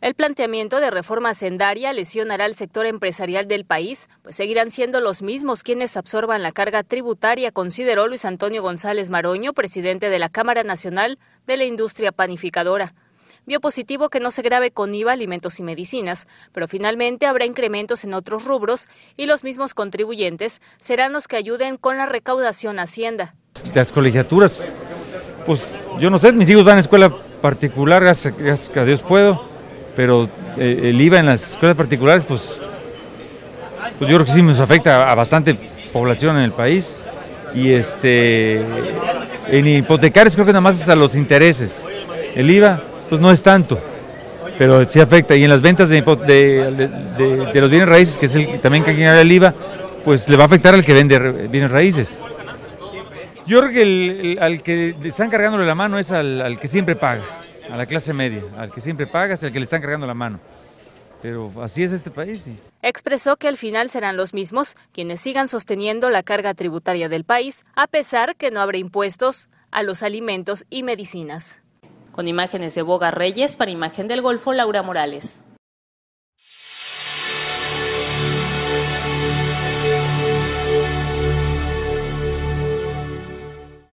El planteamiento de reforma hacendaria lesionará al sector empresarial del país, pues seguirán siendo los mismos quienes absorban la carga tributaria, consideró Luis Antonio González Maroño, presidente de la Cámara Nacional de la Industria Panificadora. Vio positivo que no se grave con IVA alimentos y medicinas, pero finalmente habrá incrementos en otros rubros y los mismos contribuyentes serán los que ayuden con la recaudación Hacienda. Las colegiaturas, pues yo no sé, mis hijos van a escuela particular, gracias a Dios puedo pero eh, el IVA en las escuelas particulares, pues, pues, yo creo que sí nos afecta a bastante población en el país. Y este en hipotecarios creo que nada más es a los intereses. El IVA, pues no es tanto, pero sí afecta. Y en las ventas de, los bienes raíces, que es el también que el IVA, pues le va a afectar al que vende bienes raíces. Yo creo que el, al que están cargándole la mano es al que siempre paga a la clase media, al que siempre pagas, al que le están cargando la mano. Pero así es este país. Expresó que al final serán los mismos quienes sigan sosteniendo la carga tributaria del país, a pesar que no habrá impuestos a los alimentos y medicinas. Con imágenes de Boga Reyes, para Imagen del Golfo, Laura Morales.